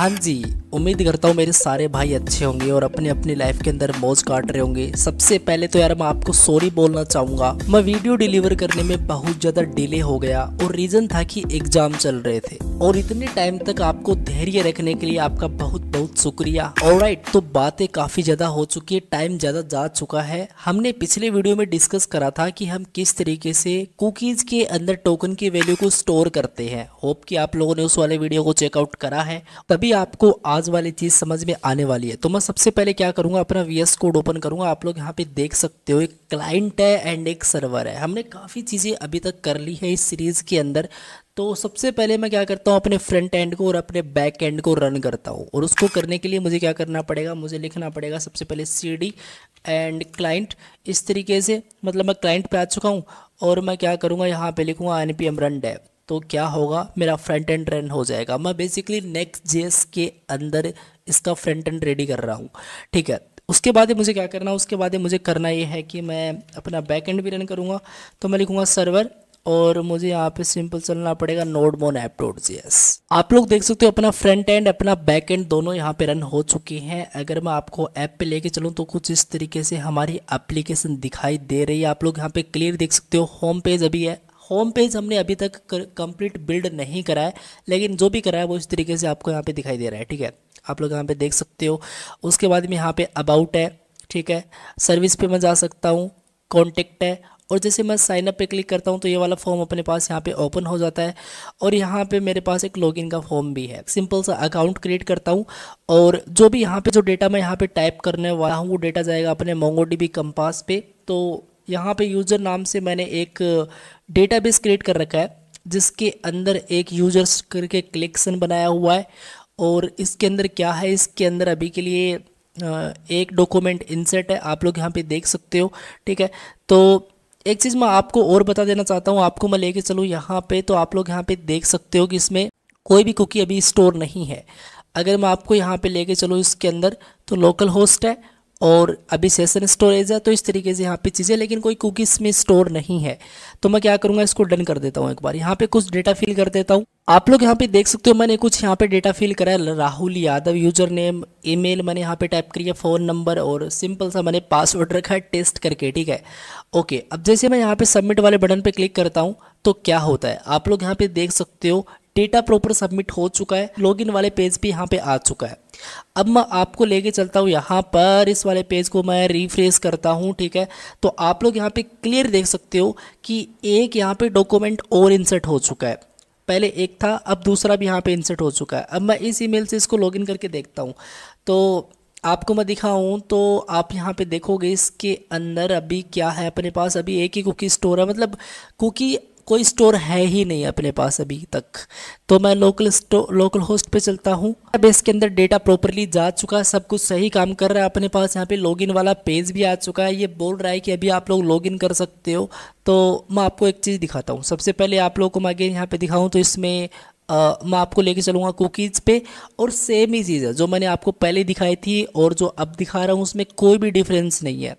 安吉。उम्मीद करता हूँ मेरे सारे भाई अच्छे होंगे और अपने अपनी लाइफ के अंदर मौज काट रहे होंगे सबसे पहले तो यार मैं आपको सॉरी बोलना चाहूंगा मैं वीडियो डिलीवर करने में बहुत ज़्यादा डिले हो गया और रीज़न था कि एग्ज़ाम चल रहे थे और इतने टाइम तक आपको धैर्य रखने के लिए आपका बहुत बहुत शुक्रिया और राइट तो बातें काफ़ी ज़्यादा हो चुकी है टाइम ज़्यादा जा चुका है हमने पिछले वीडियो में डिस्कस करा था कि हम किस तरीके से कुकीज़ के अंदर टोकन की वैल्यू को स्टोर करते हैं होप कि आप लोगों ने उस वाले वीडियो को चेकआउट करा है तभी आपको आज आज वाली चीज़ समझ में आने वाली है तो मैं सबसे पहले क्या करूँगा अपना वी कोड ओपन करूँगा आप लोग यहाँ पे देख सकते हो एक क्लाइंट है एंड एक सर्वर है हमने काफ़ी चीज़ें अभी तक कर ली है इस सीरीज़ के अंदर तो सबसे पहले मैं क्या करता हूँ अपने फ्रंट एंड को और अपने बैक एंड को रन करता हूँ और उसको करने के लिए मुझे क्या करना पड़ेगा मुझे लिखना पड़ेगा सबसे पहले सी डी एंड क्लाइंट इस तरीके से मतलब मैं क्लाइंट पे आ चुका हूँ और मैं क्या करूँगा यहाँ पे लिखूँगा N P M run dev तो क्या होगा मेरा फ्रंट एंड रन हो जाएगा मैं बेसिकली नेक्स्ट जे के अंदर इसका फ्रंट एंड रेडी कर रहा हूँ ठीक है उसके बाद मुझे क्या करना है उसके बाद मुझे करना ये है कि मैं अपना बैक एंड भी रन करूँगा तो मैं लिखूँगा सर्वर और मुझे यहाँ पे सिंपल चलना पड़ेगा नोट मोन ऐप डोट जी आप लोग देख सकते हो अपना फ्रंट एंड अपना बैक एंड दोनों यहाँ पे रन हो चुके हैं अगर मैं आपको ऐप पे लेके चलूँ तो कुछ इस तरीके से हमारी एप्लीकेशन दिखाई दे रही है आप लोग यहाँ पे क्लियर देख सकते हो होम पेज अभी है होम पेज हमने अभी तक कंप्लीट बिल्ड नहीं करा है लेकिन जो भी करा है वो इस तरीके से आपको यहाँ पे दिखाई दे रहा है ठीक है आप लोग यहाँ पे देख सकते हो उसके बाद में यहाँ पे अबाउट है ठीक है सर्विस पे मैं जा सकता हूँ कॉन्टेक्ट है और जैसे मैं साइनअप पे क्लिक करता हूँ तो ये वाला फॉर्म अपने पास यहाँ पे ओपन हो जाता है और यहाँ पे मेरे पास एक लॉगिन का फॉर्म भी है सिंपल सा अकाउंट क्रिएट करता हूँ और जो भी यहाँ पे जो डेटा मैं यहाँ पे टाइप करने वाला हूँ वो डेटा जाएगा अपने मोंगो डी कंपास पे तो यहाँ पे यूज़र नाम से मैंने एक डेटाबेस क्रिएट कर रखा है जिसके अंदर एक यूजर्स करके कलेक्शन बनाया हुआ है और इसके अंदर क्या है इसके अंदर अभी के लिए एक डॉक्यूमेंट इंसर्ट है आप लोग यहाँ पे देख सकते हो ठीक है तो एक चीज़ मैं आपको और बता देना चाहता हूँ आपको मैं लेके चलूँ यहाँ पे तो आप लोग यहाँ पे देख सकते हो कि इसमें कोई भी कुकी अभी स्टोर नहीं है अगर मैं आपको यहाँ पे लेके चलूँ इसके अंदर तो लोकल होस्ट है और अभी सेशन स्टोरेज है तो इस तरीके से यहाँ पे चीज़ें लेकिन कोई कुकीस में स्टोर नहीं है तो मैं क्या करूँगा इसको डन कर देता हूँ एक बार यहाँ पे कुछ डेटा फिल कर देता हूँ आप लोग यहाँ पे देख सकते हो मैंने कुछ यहाँ पे डेटा फिल करा है Rahul Yadav user name email मैंने यहाँ पे टाइप करी है फ़ोन नंबर और सिंपल सा मैंने पासवर्ड रखा है टेस्ट करके ठीक है ओके अब जैसे मैं यहाँ पे सबमिट वाले बटन पर क्लिक करता हूँ तो क्या होता है आप लोग यहाँ पे देख सकते हो डेटा प्रॉपर सबमिट हो चुका है लॉगिन वाले पेज भी यहाँ पे आ चुका है अब मैं आपको लेके चलता हूँ यहाँ पर इस वाले पेज को मैं रिफ्रेश करता हूँ ठीक है तो आप लोग यहाँ पे क्लियर देख सकते हो कि एक यहाँ पे डॉक्यूमेंट और इंसर्ट हो चुका है पहले एक था अब दूसरा भी यहाँ पे इंसर्ट हो चुका है अब मैं इस ईमेल से इसको लॉगिन करके देखता हूँ तो आपको मैं दिखाऊं तो आप यहाँ पे देखोगे इसके अंदर अभी क्या है अपने पास अभी एक ही कुकी स्टोर है मतलब कुकी कोई स्टोर है ही नहीं अपने पास अभी तक तो मैं लोकल स्टोर लोकल होस्ट पे चलता हूँ अब इसके अंदर डेटा प्रॉपरली जा चुका है सब कुछ सही काम कर रहा है अपने पास यहाँ पे लॉगिन वाला पेज भी आ चुका है ये बोल रहा है कि अभी आप लोग लॉगिन कर सकते हो तो मैं आपको एक चीज़ दिखाता हूँ सबसे पहले आप लोग को मैं अगेन यहाँ पर दिखाऊँ तो इसमें आ, मैं आपको लेके चलूँगा कुकीज़ पे और सेम ही चीज़ है जो मैंने आपको पहले दिखाई थी और जो अब दिखा रहा हूँ उसमें कोई भी डिफरेंस नहीं है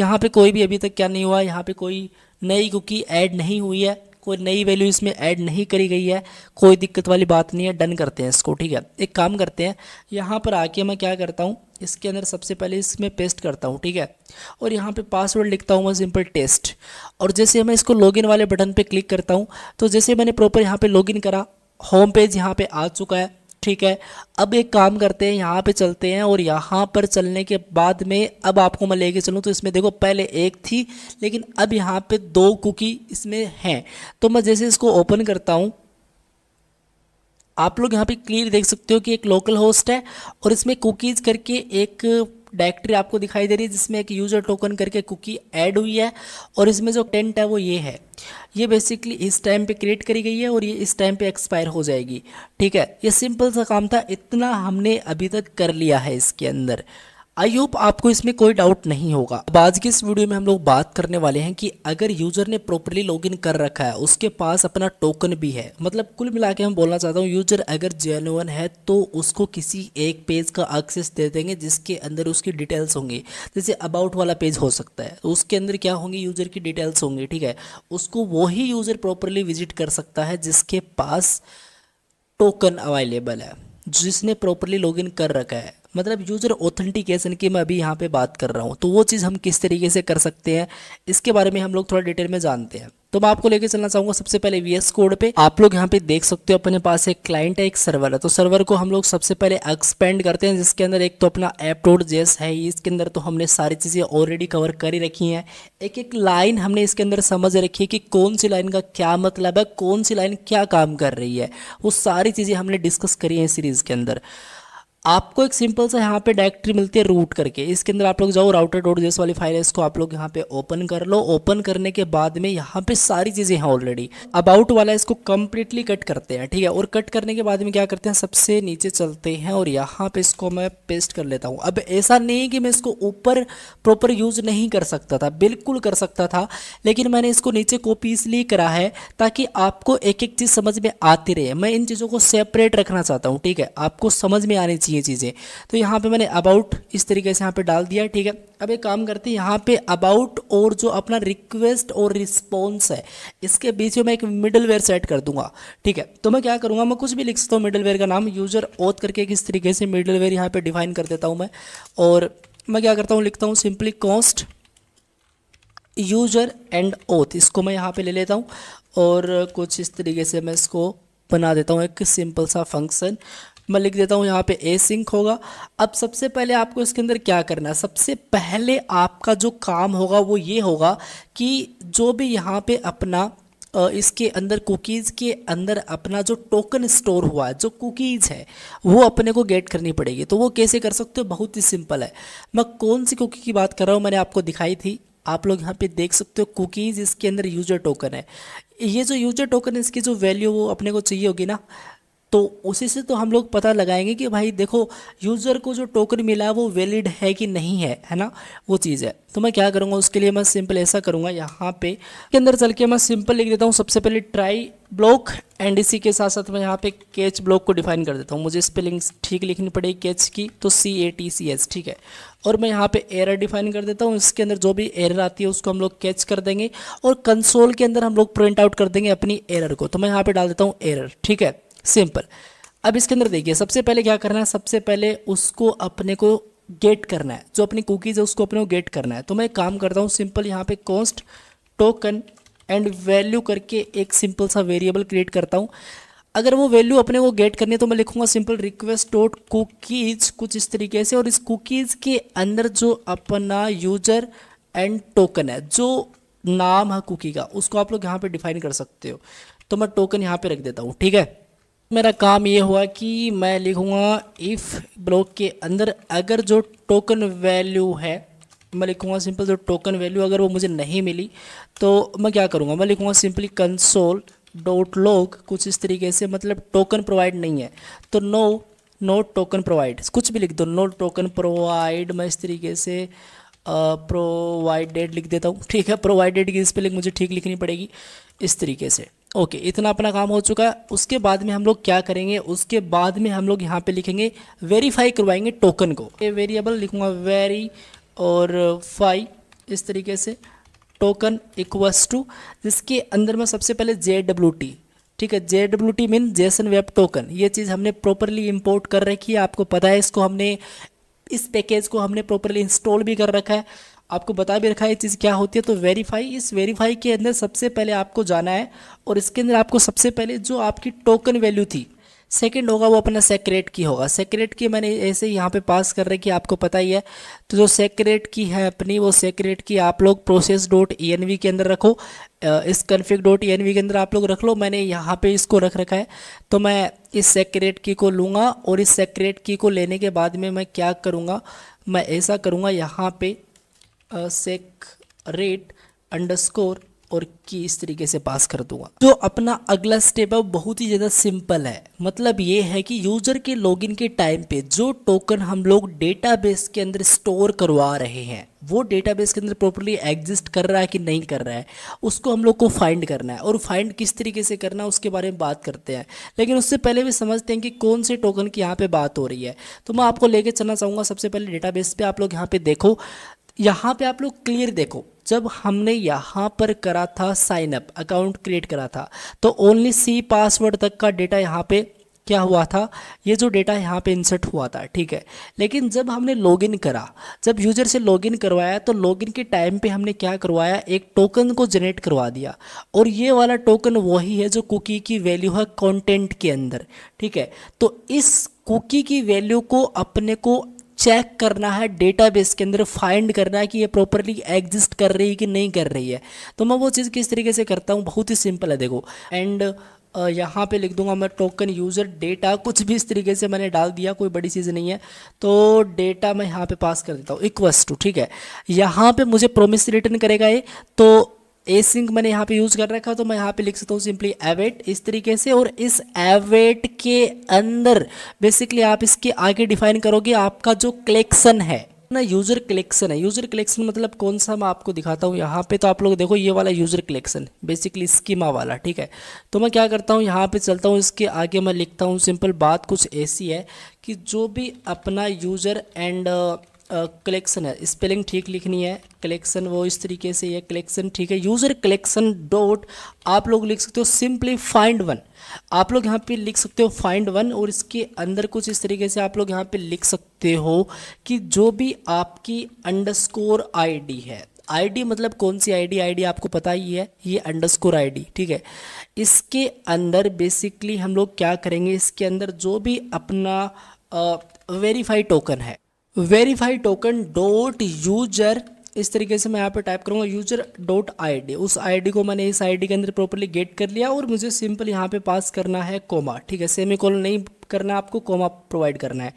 यहाँ पे कोई भी अभी तक क्या नहीं हुआ यहाँ पे कोई नई कुकी ऐड नहीं हुई है कोई नई वैल्यू इसमें ऐड नहीं करी गई है कोई दिक्कत वाली बात नहीं है डन करते हैं इसको ठीक है एक काम करते हैं यहाँ पर आके मैं क्या करता हूँ इसके अंदर सबसे पहले इसमें पेस्ट करता हूँ ठीक है और यहाँ पे पासवर्ड लिखता हूँ मैं सिंपल टेस्ट और जैसे मैं इसको लॉगिन वाले बटन पे क्लिक करता हूँ तो जैसे मैंने प्रॉपर यहाँ पे लॉगिन करा होम पेज यहाँ पे आ चुका है ठीक है अब एक काम करते हैं यहाँ पे चलते हैं और यहाँ पर चलने के बाद में अब आपको मैं लेके चलूँ तो इसमें देखो पहले एक थी लेकिन अब यहाँ पे दो कुकी इसमें हैं तो मैं जैसे इसको ओपन करता हूँ आप लोग यहाँ पे क्लियर देख सकते हो कि एक लोकल होस्ट है और इसमें कुकीज़ करके एक डायरेक्टरी आपको दिखाई दे रही है जिसमें एक यूज़र टोकन करके कुकी ऐड हुई है और इसमें जो टेंट है वो ये है ये बेसिकली इस टाइम पे क्रिएट करी गई है और ये इस टाइम पे एक्सपायर हो जाएगी ठीक है ये सिंपल सा काम था इतना हमने अभी तक कर लिया है इसके अंदर आई होप आपको इसमें कोई डाउट नहीं होगा अब आज के इस वीडियो में हम लोग बात करने वाले हैं कि अगर यूजर ने प्रॉपरली लॉगिन कर रखा है उसके पास अपना टोकन भी है मतलब कुल मिला के हम बोलना चाहता हूँ यूजर अगर जेनुअन है तो उसको किसी एक पेज का एक्सेस दे देंगे जिसके अंदर उसकी डिटेल्स होंगी जैसे अबाउट वाला पेज हो सकता है तो उसके अंदर क्या होंगी यूजर की डिटेल्स होंगी ठीक है उसको वही यूजर प्रॉपरली विजिट कर सकता है जिसके पास टोकन अवेलेबल है जिसने प्रॉपरली लॉगिन कर रखा है मतलब यूज़र ऑथेंटिकेशन की मैं अभी यहाँ पे बात कर रहा हूँ तो वो चीज़ हम किस तरीके से कर सकते हैं इसके बारे में हम लोग थोड़ा डिटेल में जानते हैं तो मैं आपको लेके चलना चाहूँगा सबसे पहले वी एस कोड पे आप लोग यहाँ पे देख सकते हो अपने पास एक क्लाइंट है एक सर्वर है तो सर्वर को हम लोग सबसे पहले एक्सपेंड करते हैं जिसके अंदर एक तो अपना एप डोट जेस है इसके अंदर तो हमने सारी चीज़ें ऑलरेडी कवर कर ही रखी हैं एक एक लाइन हमने इसके अंदर समझ रखी है कि कौन सी लाइन का क्या मतलब है कौन सी लाइन क्या काम कर रही है वो सारी चीज़ें हमने डिस्कस करी हैं सीरीज़ के अंदर आपको एक सिंपल सा यहाँ पे डायरेक्टरी मिलती है रूट करके इसके अंदर आप लोग जाओ राउटर डॉट जेस वाली फाइल है इसको आप लोग यहाँ पे ओपन कर लो ओपन करने के बाद में यहाँ पे सारी चीज़ें हैं ऑलरेडी अबाउट वाला इसको कम्प्लीटली कट करते हैं ठीक है और कट करने के बाद में क्या करते हैं सबसे नीचे चलते हैं और यहाँ पे इसको मैं पेस्ट कर लेता हूँ अब ऐसा नहीं कि मैं इसको ऊपर प्रॉपर यूज़ नहीं कर सकता था बिल्कुल कर सकता था लेकिन मैंने इसको नीचे कॉपी इसलिए करा है ताकि आपको एक एक चीज़ समझ में आती रहे मैं इन चीज़ों को सेपरेट रखना चाहता हूँ ठीक है आपको समझ में आनी चाहिए ये चीज़ें तो यहाँ पे मैंने अबाउट इस तरीके से यहाँ पे डाल दिया ठीक है अब एक काम करते हैं यहाँ पे अबाउट और जो अपना रिक्वेस्ट और रिस्पॉन्स है इसके बीच में मैं एक मिडल सेट कर दूंगा ठीक है तो मैं क्या करूँगा मैं कुछ भी लिख सकता हूँ मिडल का नाम यूजर ओथ करके किस तरीके से मिडल वेयर यहाँ डिफाइन कर देता हूँ मैं और मैं क्या करता हूँ लिखता हूँ simply const user and auth इसको मैं यहाँ पे ले लेता हूँ और कुछ इस तरीके से मैं इसको बना देता हूँ एक सिंपल सा फंक्शन मैं लिख देता हूँ यहाँ पे ए सिंक होगा अब सबसे पहले आपको इसके अंदर क्या करना है सबसे पहले आपका जो काम होगा वो ये होगा कि जो भी यहाँ पे अपना इसके अंदर कुकीज़ के अंदर अपना जो टोकन स्टोर हुआ है जो कुकीज़ है वो अपने को गेट करनी पड़ेगी तो वो कैसे कर सकते हो बहुत ही सिंपल है मैं कौन सी कुकी की बात कर रहा हूँ मैंने आपको दिखाई थी आप लोग यहाँ पे देख सकते हो कुकीज़ इसके अंदर यूजर टोकन है ये जो यूजर टोकन है इसकी जो वैल्यू वो अपने को चाहिए होगी ना तो उसी से तो हम लोग पता लगाएंगे कि भाई देखो यूज़र को जो टोकन मिला वो वैलिड है कि नहीं है है ना वो चीज़ है तो मैं क्या करूँगा उसके लिए मैं सिंपल ऐसा करूँगा यहाँ पे के अंदर चल के मैं सिंपल लिख देता हूँ सबसे पहले ट्राई ब्लॉक एंड इसी के साथ साथ मैं यहाँ पे कैच ब्लॉक को डिफाइन कर देता हूँ मुझे स्पेलिंग ठीक लिखनी पड़ेगी कैच की तो सी ए टी सी एच ठीक है और मैं यहाँ पे एरर डिफाइन कर देता हूँ इसके अंदर जो भी एरर आती है उसको हम लोग कैच कर देंगे और कंसोल के अंदर हम लोग प्रिंट आउट कर देंगे अपनी एरर को तो मैं यहाँ पे डाल देता हूँ एरर ठीक है सिंपल अब इसके अंदर देखिए सबसे पहले क्या करना है सबसे पहले उसको अपने को गेट करना है जो अपनी कुकीज़ है उसको अपने को गेट करना है तो मैं काम करता हूँ सिंपल यहाँ पे कॉस्ट टोकन एंड वैल्यू करके एक सिंपल सा वेरिएबल क्रिएट करता हूँ अगर वो वैल्यू अपने को गेट करनी है तो मैं लिखूंगा सिंपल रिक्वेस्ट डॉट कुकीज़ कुछ इस तरीके से और इस कुकीज़ के अंदर जो अपना यूजर एंड टोकन है जो नाम है कुकी का उसको आप लोग यहाँ पे डिफाइन कर सकते हो तो मैं टोकन यहाँ पे रख देता हूँ ठीक है मेरा काम ये हुआ कि मैं लिखूँगा इफ़ ब्लॉक के अंदर अगर जो टोकन वैल्यू है मैं लिखूँगा सिंपल जो टोकन वैल्यू अगर वो मुझे नहीं मिली तो मैं क्या करूँगा मैं लिखूँगा सिंपली कंसोल डॉट लॉग कुछ इस तरीके से मतलब टोकन प्रोवाइड नहीं है तो नो नो टोकन प्रोवाइड कुछ भी लिख दो नो टोकन प्रोवाइड मैं इस तरीके से प्रोवाइडेड uh, लिख देता हूँ ठीक है प्रोवाइडेड की स्पेलिंग मुझे ठीक लिखनी पड़ेगी इस तरीके से ओके इतना अपना काम हो चुका है उसके बाद में हम लोग क्या करेंगे उसके बाद में हम लोग यहाँ पे लिखेंगे वेरीफाई करवाएंगे टोकन को ये वेरिएबल लिखूँगा वेरी और फाई इस तरीके से टोकन इक्वस टू जिसके अंदर में सबसे पहले जे डब्ल्यू टी ठीक है J W T mean JSON web token ये चीज़ हमने प्रॉपरली इम्पोर्ट कर रखी है आपको पता है इसको हमने इस पैकेज को हमने प्रॉपरली इंस्टॉल भी कर रखा है आपको बता भी रखा है ये चीज़ क्या होती है तो वेरीफाई इस वेरीफाई के अंदर सबसे पहले आपको जाना है और इसके अंदर आपको सबसे पहले जो आपकी टोकन वैल्यू थी सेकेंड होगा वो अपना सेक्रेट की होगा सेक्रेट की मैंने ऐसे यहाँ पे पास कर रखी कि आपको पता ही है तो जो सेक्रेट की है अपनी वो सेक्रेट की आप लोग प्रोसेस डॉट ई के अंदर रखो इस कन्फिक डॉट ई के अंदर आप लोग रख लो मैंने यहाँ पे इसको रख रखा है तो मैं इस सेक्रेट की को लूँगा और इस सेक्रेट की को लेने के बाद में मैं क्या करूँगा मैं ऐसा करूँगा यहाँ पर सेक रेट अंडरस्कोर और की इस तरीके से पास कर दूंगा जो तो अपना अगला स्टेप है वो बहुत ही ज़्यादा सिंपल है मतलब ये है कि यूज़र के लॉगिन के टाइम पे जो टोकन हम लोग डेटाबेस के अंदर स्टोर करवा रहे हैं वो डेटाबेस के अंदर प्रॉपरली एग्जिस्ट कर रहा है कि नहीं कर रहा है उसको हम लोग को फाइंड करना है और फाइंड किस तरीके से करना है उसके बारे में बात करते हैं लेकिन उससे पहले भी समझते हैं कि कौन से टोकन की यहाँ पे बात हो रही है तो मैं आपको लेके चलना चाहूँगा सबसे पहले डेटाबेस पे आप लोग यहाँ पे देखो यहाँ पे आप लोग क्लियर देखो जब हमने यहाँ पर करा था साइन अप अकाउंट क्रिएट करा था तो ओनली सी पासवर्ड तक का डेटा यहाँ पे क्या हुआ था ये जो डेटा यहाँ पे इंसर्ट हुआ था ठीक है लेकिन जब हमने लॉगिन करा जब यूज़र से लॉगिन करवाया तो लॉगिन के टाइम पे हमने क्या करवाया एक टोकन को जनरेट करवा दिया और ये वाला टोकन वही है जो कुकी की वैल्यू है कंटेंट के अंदर ठीक है तो इस कुकी की वैल्यू को अपने को चेक करना है डेटाबेस के अंदर फाइंड करना है कि ये प्रॉपरली एग्जिस्ट कर रही है कि नहीं कर रही है तो मैं वो चीज़ किस तरीके से करता हूँ बहुत ही सिंपल है देखो एंड यहाँ पे लिख दूंगा मैं टोकन यूज़र डेटा कुछ भी इस तरीके से मैंने डाल दिया कोई बड़ी चीज़ नहीं है तो डेटा मैं यहाँ पे पास कर देता हूँ इक्वस टू ठीक है यहाँ पे मुझे प्रोमिस रिटर्न करेगा ये तो ए सिंक मैंने यहाँ पे यूज़ कर रखा तो मैं यहाँ पे लिख सकता हूँ सिंपली एवेट इस तरीके से और इस एवेट के अंदर बेसिकली आप इसके आगे डिफाइन करोगे आपका जो कलेक्शन है ना यूज़र कलेक्शन है यूज़र कलेक्शन मतलब कौन सा मैं आपको दिखाता हूँ यहाँ पे तो आप लोग देखो ये वाला यूज़र कलेक्शन बेसिकली स्कीमा वाला ठीक है तो मैं क्या करता हूँ यहाँ पे चलता हूँ इसके आगे मैं लिखता हूँ सिंपल बात कुछ ऐसी है कि जो भी अपना यूज़र एंड uh, कलेक्शन है स्पेलिंग ठीक लिखनी है कलेक्शन वो इस तरीके से ये कलेक्शन ठीक है यूज़र कलेक्शन डॉट आप लोग लिख सकते हो सिंपली फाइंड वन आप लोग यहाँ पे लिख सकते हो फाइंड वन और इसके अंदर कुछ इस तरीके से आप लोग यहाँ पे लिख सकते हो कि जो भी आपकी अंडरस्कोर आईडी है आईडी मतलब कौन सी आईडी आईडी आपको पता ही है ये अंडरस्कोर आईडी ठीक है इसके अंदर बेसिकली हम लोग क्या करेंगे इसके अंदर जो भी अपना वेरीफाई टोकन है वेरीफाई टोकन डोट यूजर इस तरीके से मैं यहाँ पे टाइप करूँगा यूजर डॉट आई उस आई को मैंने इस आई के अंदर प्रॉपरली गेट कर लिया और मुझे सिंपल यहाँ पे पास करना है कोमा ठीक है सेमी कॉल नहीं करना आपको कोमा प्रोवाइड करना है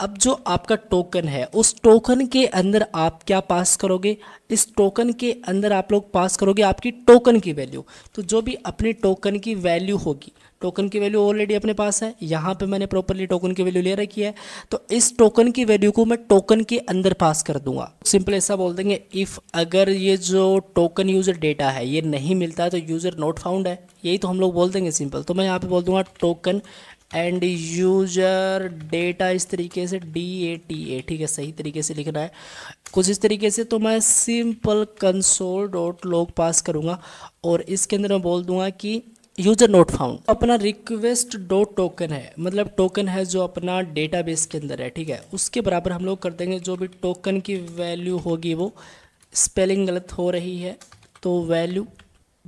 अब जो आपका टोकन है उस टोकन के अंदर आप क्या पास करोगे इस टोकन के अंदर आप लोग पास करोगे आपकी टोकन की वैल्यू तो जो भी अपने टोकन की वैल्यू होगी टोकन की वैल्यू ऑलरेडी अपने पास है यहाँ पे मैंने प्रॉपरली टोकन की वैल्यू ले रखी है तो इस टोकन की वैल्यू को मैं टोकन के अंदर पास कर दूंगा सिंपल ऐसा बोल देंगे इफ़ अगर ये जो टोकन यूज़र डेटा है ये नहीं मिलता है तो यूज़र नोट फाउंड है यही तो हम लोग बोल देंगे सिंपल तो मैं यहाँ पे बोल दूंगा टोकन एंड यूजर डेटा इस तरीके से डी ए टी ए ठीक है सही तरीके से लिखना है कुछ इस तरीके से तो मैं simple console dot log pass करूँगा और इसके अंदर मैं बोल दूँगा कि यूजर नोट फाउंड तो अपना रिक्वेस्ट डॉट टोकन है मतलब टोकन है जो अपना डेटाबेस के अंदर है ठीक है उसके बराबर हम लोग कर देंगे जो भी टोकन की वैल्यू होगी वो स्पेलिंग गलत हो रही है तो वैल्यू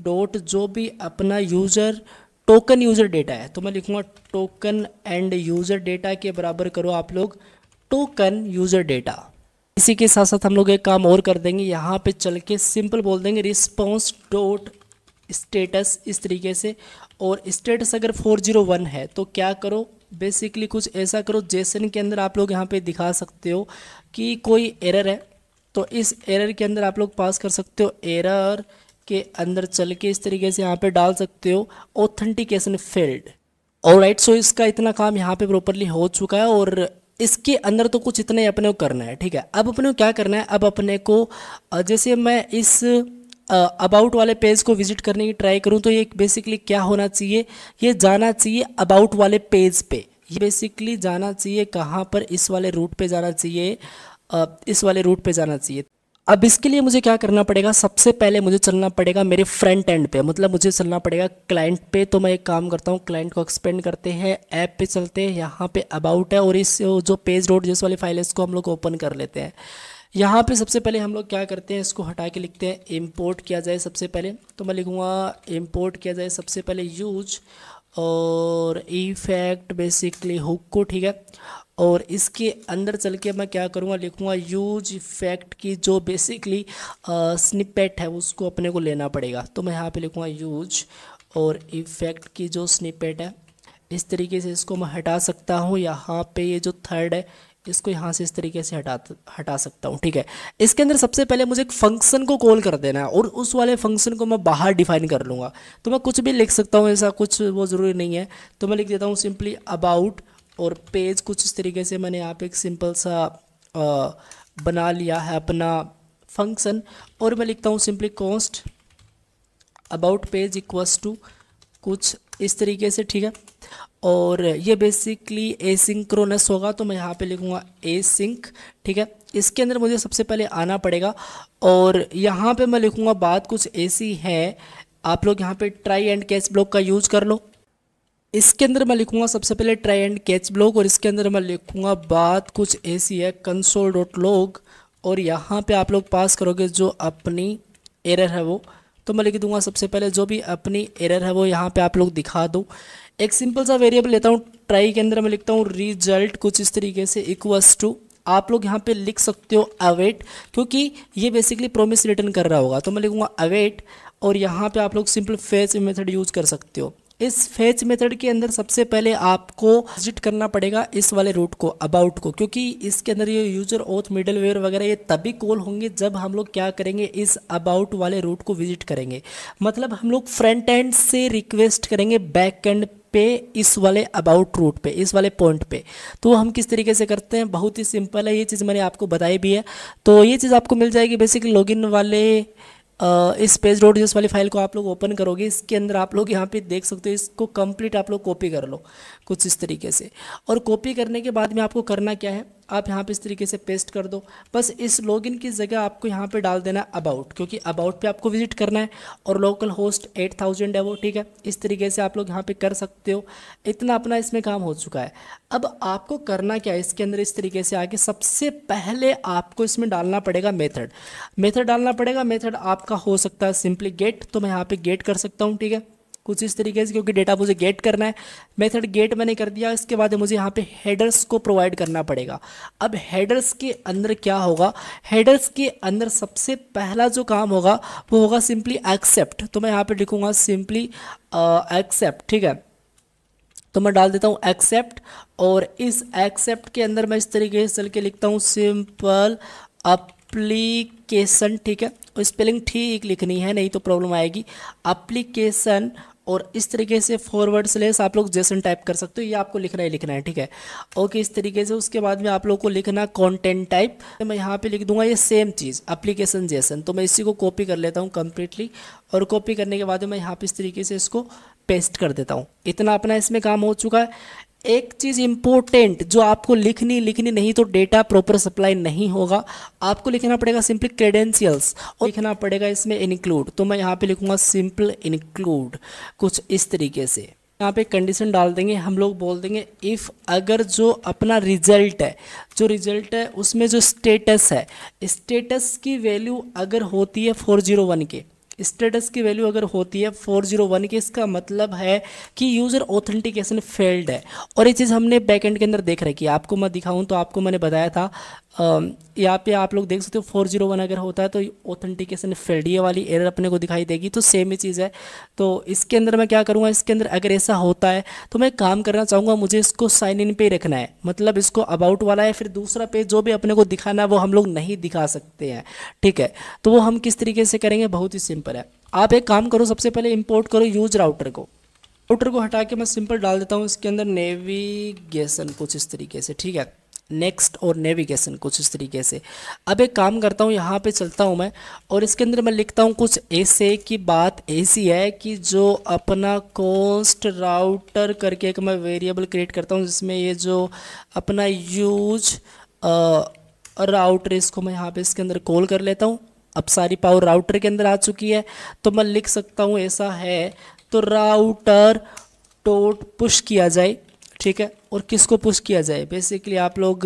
डॉट जो भी अपना यूजर टोकन यूज़र डेटा है तो मैं लिखूंगा टोकन एंड यूज़र डेटा के बराबर करो आप लोग टोकन यूज़र डेटा इसी के साथ साथ हम लोग एक काम और कर देंगे यहाँ पे चल के सिंपल बोल देंगे रिस्पॉन्स डोट स्टेटस इस तरीके से और स्टेटस अगर 401 है तो क्या करो बेसिकली कुछ ऐसा करो जेसन के अंदर आप लोग यहाँ पे दिखा सकते हो कि कोई एरर है तो इस एरर के अंदर आप लोग पास कर सकते हो एरर के अंदर चल के इस तरीके से यहाँ पे डाल सकते हो ऑथेंटिकेशन फील्ड और राइट सो इसका इतना काम यहाँ पे प्रॉपरली हो चुका है और इसके अंदर तो कुछ इतना ही अपने को करना है ठीक है अब अपने को क्या करना है अब अपने को जैसे मैं इस अबाउट वाले पेज को विजिट करने की ट्राई करूँ तो ये बेसिकली क्या होना चाहिए ये जाना चाहिए अबाउट वाले पेज पे ये बेसिकली जाना चाहिए कहाँ पर इस वाले रूट पे जाना चाहिए इस वाले रूट पे जाना चाहिए अब इसके लिए मुझे क्या करना पड़ेगा सबसे पहले मुझे चलना पड़ेगा मेरे फ्रंट एंड पे मतलब मुझे चलना पड़ेगा क्लाइंट पे तो मैं एक काम करता हूँ क्लाइंट को एक्सपेंड करते हैं ऐप पे चलते हैं यहाँ पे अबाउट है और इस जो पेज रोड जिस वाली फाइल है इसको हम लोग ओपन कर लेते हैं यहाँ पे सबसे पहले हम लोग क्या करते हैं इसको हटा के लिखते हैं इम्पोर्ट किया जाए सबसे पहले तो मैं लिखूँगा इम्पोर्ट किया जाए सबसे पहले यूज और इफेक्ट बेसिकली हुक को ठीक है और इसके अंदर चल के मैं क्या करूँगा लिखूँगा यूज फैक्ट की जो बेसिकली स्निपेट है उसको अपने को लेना पड़ेगा तो मैं यहाँ पे लिखूँगा यूज और इफेक्ट की जो स्निपेट है इस तरीके से इसको मैं हटा सकता हूँ यहाँ पे ये जो थर्ड है इसको यहाँ से इस तरीके से हटा हटा सकता हूँ ठीक है इसके अंदर सबसे पहले मुझे एक फंक्शन को कॉल कर देना है और उस वाले फंक्शन को मैं बाहर डिफाइन कर लूँगा तो मैं कुछ भी लिख सकता हूँ ऐसा कुछ वो ज़रूरी नहीं है तो मैं लिख देता हूँ सिंपली अबाउट और पेज कुछ इस तरीके से मैंने यहाँ पे एक सिंपल सा आ, बना लिया है अपना फंक्शन और मैं लिखता हूँ simply const about page equals to कुछ इस तरीके से ठीक है और ये बेसिकली एसिंक्रोनस होगा तो मैं यहाँ पे लिखूँगा ए सिंक ठीक है इसके अंदर मुझे सबसे पहले आना पड़ेगा और यहाँ पे मैं लिखूँगा बात कुछ ऐसी है आप लोग यहाँ पे ट्राई एंड कैच ब्लॉक का यूज़ कर लो इसके अंदर मैं लिखूंगा सबसे पहले ट्राई एंड कैच ब्लॉग और इसके अंदर मैं लिखूंगा बात कुछ ऐसी है कंसोल डॉट लॉग और यहाँ पे आप लोग पास करोगे जो अपनी एरर है वो तो मैं लिख दूंगा सबसे पहले जो भी अपनी एरर है वो यहाँ पे आप लोग दिखा दो एक सिंपल सा वेरिएबल लेता हूँ ट्राई के अंदर मैं लिखता हूँ रिजल्ट कुछ इस तरीके से इक्वस टू आप लोग यहाँ पे लिख सकते हो अवेट क्योंकि ये बेसिकली प्रोमिस रिटर्न कर रहा होगा तो मैं लिखूँगा अवेट और यहाँ पे आप लोग सिंपल फेस मेथड यूज़ कर सकते हो इस फेच मेथड के अंदर सबसे पहले आपको विजिट करना पड़ेगा इस वाले रूट को अबाउट को क्योंकि इसके अंदर ये यूजर मिडल वेयर वगैरह ये तभी कॉल होंगे जब हम लोग क्या करेंगे इस अबाउट वाले रूट को विजिट करेंगे मतलब हम लोग फ्रंट एंड से रिक्वेस्ट करेंगे बैक एंड पे इस वाले अबाउट रूट पे इस वाले पॉइंट पे तो हम किस तरीके से करते हैं बहुत ही सिंपल है ये चीज़ मैंने आपको बताई भी है तो ये चीज़ आपको मिल जाएगी बेसिकली लॉगिन वाले इस पेज डॉट यूज वाली फाइल को आप लोग ओपन करोगे इसके अंदर आप लोग यहाँ पे देख सकते हो इसको कंप्लीट आप लोग कॉपी कर लो कुछ इस तरीके से और कॉपी करने के बाद में आपको करना क्या है आप यहाँ पे इस तरीके से पेस्ट कर दो बस इस लॉगिन की जगह आपको यहाँ पे डाल देना है अबाउट क्योंकि अबाउट पे आपको विजिट करना है और लोकल होस्ट एट थाउजेंड है वो ठीक है इस तरीके से आप लोग यहाँ पे कर सकते हो इतना अपना इसमें काम हो चुका है अब आपको करना क्या है इसके अंदर इस तरीके से आके सबसे पहले आपको इसमें डालना पड़ेगा मेथड मेथड डालना पड़ेगा मेथड आपका हो सकता है सिंपली गेट तो मैं यहाँ पर गेट कर सकता हूँ ठीक है कुछ इस तरीके से क्योंकि डेटा मुझे गेट करना है मेथड गेट मैंने कर दिया इसके बाद मुझे यहाँ पे हेडर्स को प्रोवाइड करना पड़ेगा अब हेडर्स के अंदर क्या होगा हेडर्स के अंदर सबसे पहला जो काम होगा वो होगा सिंपली एक्सेप्ट तो मैं यहाँ पर लिखूँगा सिंपली एक्सेप्ट ठीक है तो मैं डाल देता हूँ एक्सेप्ट और इस एक्सेप्ट के अंदर मैं इस तरीके से चल के लिखता हूँ सिंपल अप्लीकेशन ठीक है स्पेलिंग ठीक लिखनी है नहीं तो प्रॉब्लम आएगी अप्लीकेशन और इस तरीके से फॉरवर्ड स्लेस आप लोग जेसन टाइप कर सकते हो ये आपको लिखना ही लिखना है ठीक है ओके इस तरीके से उसके बाद में आप लोग को लिखना कंटेंट टाइप तो मैं यहाँ पे लिख दूंगा ये सेम चीज़ अप्लीकेशन जेसन तो मैं इसी को कॉपी कर लेता हूँ कम्प्लीटली और कॉपी करने के बाद मैं यहाँ पर इस तरीके से इसको पेस्ट कर देता हूँ इतना अपना इसमें काम हो चुका है एक चीज़ इम्पोर्टेंट जो आपको लिखनी लिखनी नहीं तो डेटा प्रॉपर सप्लाई नहीं होगा आपको लिखना पड़ेगा सिंपली क्रेडेंशियल्स और लिखना पड़ेगा इसमें इंक्लूड तो मैं यहाँ पे लिखूँगा सिंपल इंक्लूड कुछ इस तरीके से यहाँ पे कंडीशन डाल देंगे हम लोग बोल देंगे इफ़ अगर जो अपना रिजल्ट है जो रिजल्ट है उसमें जो स्टेटस है स्टेटस की वैल्यू अगर होती है फोर जीरो वन के स्टेटस की वैल्यू अगर होती है 401 की इसका मतलब है कि यूज़र ऑथेंटिकेशन फेल्ड है और ये चीज़ हमने बैक एंड के अंदर देख रखी है आपको मैं दिखाऊँ तो आपको मैंने बताया था यहाँ पे आप लोग देख सकते हो फोर जीरो वन अगर होता है तो ऑथेंटिकेशन फेल्ड ये वाली एरर अपने को दिखाई देगी तो सेम ही चीज़ है तो इसके अंदर मैं क्या करूँगा इसके अंदर अगर ऐसा होता है तो मैं काम करना चाहूँगा मुझे इसको साइन इन पे ही रखना है मतलब इसको अबाउट वाला है फिर दूसरा पेज जो भी अपने को दिखाना है वो हम लोग नहीं दिखा सकते हैं ठीक है तो वो हम किस तरीके से करेंगे बहुत ही सिंपल है आप एक काम करो सबसे पहले इम्पोर्ट करो यूज राउटर को राउटर को हटा के मैं सिंपल डाल देता हूँ इसके अंदर नेविगेशन कुछ इस तरीके से ठीक है नेक्स्ट और नेविगेशन कुछ इस तरीके से अब एक काम करता हूँ यहाँ पे चलता हूँ मैं और इसके अंदर मैं लिखता हूँ कुछ ऐसे की बात ऐसी है कि जो अपना कॉस्ट राउटर करके एक मैं वेरिएबल क्रिएट करता हूँ जिसमें ये जो अपना यूज राउटर इसको मैं यहाँ पे इसके अंदर कॉल कर लेता हूँ अब सारी पावर राउटर के अंदर आ चुकी है तो मैं लिख सकता हूँ ऐसा है तो राउटर टोट पुश किया जाए ठीक है और किसको पुश किया जाए बेसिकली आप लोग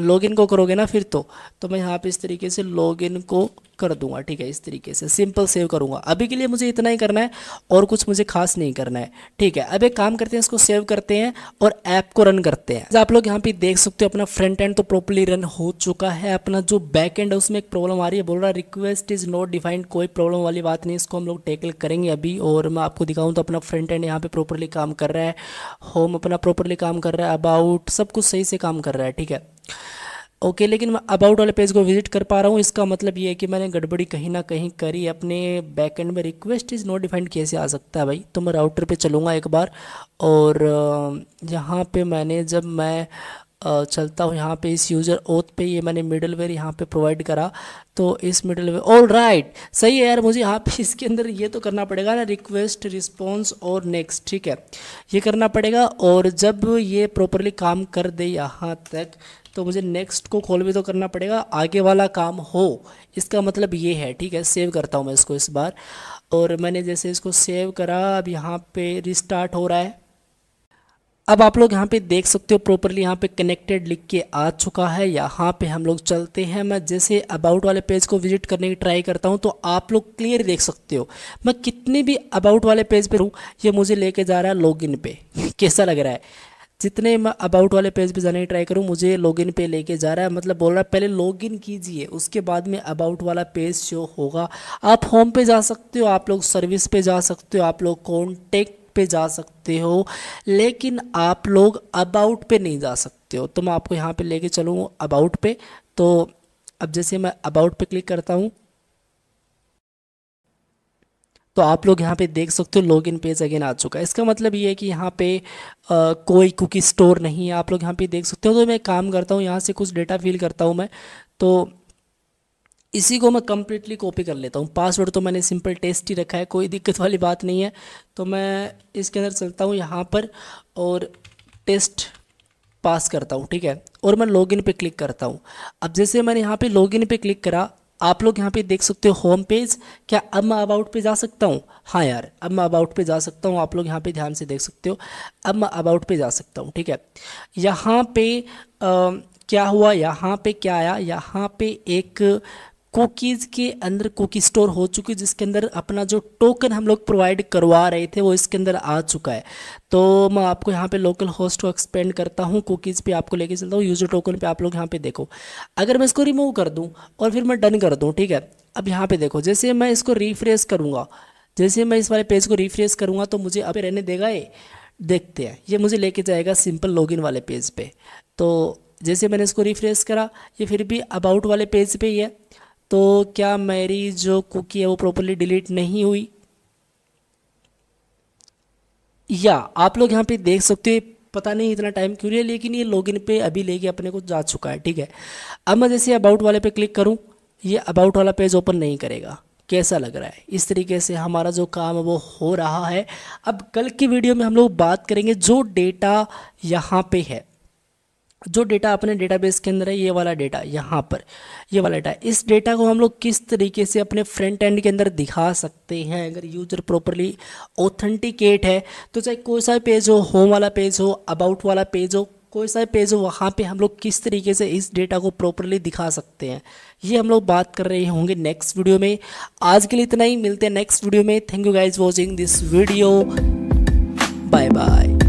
लॉगिन को करोगे ना फिर तो तो मैं यहाँ पे इस तरीके से लॉगिन को कर दूंगा ठीक है इस तरीके से सिंपल सेव करूंगा अभी के लिए मुझे इतना ही करना है और कुछ मुझे खास नहीं करना है ठीक है अब एक काम करते हैं इसको सेव करते हैं और ऐप को रन करते हैं आप लोग यहाँ पे देख सकते हो अपना फ्रंट एंड तो प्रॉपरली रन हो चुका है अपना जो बैक एंड है उसमें एक प्रॉब्लम आ रही है बोल रहा रिक्वेस्ट इज नॉट डिफाइंड कोई प्रॉब्लम वाली बात नहीं इसको हम लोग टेकल करेंगे अभी और मैं आपको दिखाऊँ तो अपना फ्रंट एंड यहाँ पे प्रॉपरली काम कर रहा है होम अपना प्रॉपरली काम कर रहा है अबाउट सब कुछ सही से काम कर रहा है ठीक है ओके लेकिन मैं अबाउट वाले पेज को विजिट कर पा रहा हूँ इसका मतलब ये है कि मैंने गड़बड़ी कहीं ना कहीं करी अपने बैक एंड में रिक्वेस्ट इज़ नॉट डिफाइंड कैसे आ सकता है भाई तो मैं राउटर पे चलूँगा एक बार और यहाँ पे मैंने जब मैं चलता हूँ यहाँ पे इस यूज़र ओथ पे ये मैंने मिडल वेयर यहाँ पर प्रोवाइड करा तो इस मिडल वेयर ऑल राइट सही है यार मुझे यहाँ पे इसके अंदर ये तो करना पड़ेगा ना रिक्वेस्ट रिस्पॉन्स और नेक्स्ट ठीक है ये करना पड़ेगा और जब ये प्रॉपरली काम कर दे यहाँ तक तो मुझे नेक्स्ट को कॉल भी तो करना पड़ेगा आगे वाला काम हो इसका मतलब ये है ठीक है सेव करता हूँ मैं इसको इस बार और मैंने जैसे इसको सेव करा अब यहाँ पे रिस्टार्ट हो रहा है अब आप लोग यहाँ पे देख सकते हो प्रॉपरली यहाँ पे कनेक्टेड लिख के आ चुका है यहाँ पे हम लोग चलते हैं मैं जैसे अबाउट वाले पेज को विजिट करने की ट्राई करता हूँ तो आप लोग क्लियर देख सकते हो मैं कितने भी अबाउट वाले पेज पे हूँ ये मुझे लेके जा रहा है लॉगिन पे कैसा लग रहा है जितने मैं अबाउट वाले पेज पे जाने की ट्राई करूँ मुझे लॉगिन पे लेके जा रहा है मतलब बोल रहा है पहले लॉगिन कीजिए उसके बाद में अबाउट वाला पेज शो होगा आप होम पे जा सकते हो आप लोग सर्विस पे जा सकते हो आप लोग कॉन्टेक्ट पे जा सकते हो लेकिन आप लोग अबाउट पे नहीं जा सकते हो तो मैं आपको यहाँ पे लेके चलूँ अबाउट पे तो अब जैसे मैं अबाउट पे क्लिक करता हूँ तो आप लोग यहाँ पे देख सकते हो लॉगिन पेज अगेन आ चुका है इसका मतलब ये है कि यहाँ पे आ, कोई कुकी स्टोर नहीं है आप लोग यहाँ पे देख सकते हो तो मैं काम करता हूँ यहाँ से कुछ डेटा फिल करता हूँ मैं तो इसी को मैं कम्प्लीटली कॉपी कर लेता हूँ पासवर्ड तो मैंने सिंपल टेस्ट ही रखा है कोई दिक्कत वाली बात नहीं है तो मैं इसके अंदर चलता हूँ यहाँ पर और टेस्ट पास करता हूँ ठीक है और मैं लॉगिन पे क्लिक करता हूँ अब जैसे मैंने यहाँ पे लॉगिन पे क्लिक करा आप लोग यहाँ पे देख सकते हो होम पेज क्या अब मैं अबाउट पे जा सकता हूँ हाँ यार अब मैं अबाउट पे जा सकता हूँ आप लोग यहाँ पे ध्यान से देख सकते हो अब मैं अबाउट पे जा सकता हूँ ठीक है यहाँ पे आ, क्या हुआ यहाँ पे क्या आया यहाँ पे एक कुकीज़ के अंदर कुकी स्टोर हो चुकी है जिसके अंदर अपना जो टोकन हम लोग प्रोवाइड करवा रहे थे वो इसके अंदर आ चुका है तो मैं आपको यहाँ पे लोकल होस्ट को एक्सपेंड करता हूँ कुकीज़ पे आपको लेके चलता हूँ यूज़र टोकन पे आप लोग यहाँ पे देखो अगर मैं इसको रिमूव कर दूँ और फिर मैं डन कर दूँ ठीक है अब यहाँ पर देखो जैसे मैं इसको रिफ्रेश करूँगा जैसे मैं इस वाले पेज को रिफ्रेश करूँगा तो मुझे अभी रहने देगा ये देखते हैं ये मुझे लेके जाएगा सिंपल इन वाले पेज पर तो जैसे मैंने इसको रिफ्रेश करा ये फिर भी अबाउट वाले पेज पर ही है तो क्या मेरी जो कुकी है वो प्रॉपरली डिलीट नहीं हुई या आप लोग यहाँ पे देख सकते हो पता नहीं इतना टाइम क्यों लिया लेकिन ये लॉगिन पे अभी लेके अपने को जा चुका है ठीक है अब मैं जैसे अबाउट वाले पे क्लिक करूँ ये अबाउट वाला पेज ओपन नहीं करेगा कैसा लग रहा है इस तरीके से हमारा जो काम है वो हो रहा है अब कल की वीडियो में हम लोग बात करेंगे जो डेटा यहाँ पे है जो डेटा अपने डेटाबेस के अंदर है ये वाला डेटा यहाँ पर ये वाला डेटा इस डेटा को हम लोग किस तरीके से अपने फ्रंट एंड के अंदर दिखा सकते हैं अगर यूजर प्रॉपरली ऑथेंटिकेट है तो चाहे कोई सा पेज हो होम वाला पेज हो अबाउट वाला पेज हो कोई सा पेज हो वहाँ पे हम लोग किस तरीके से इस डेटा को प्रॉपरली दिखा सकते हैं ये हम लोग बात कर रहे होंगे नेक्स्ट वीडियो में आज के लिए इतना ही मिलते हैं नेक्स्ट वीडियो में thank you guys watching this video bye bye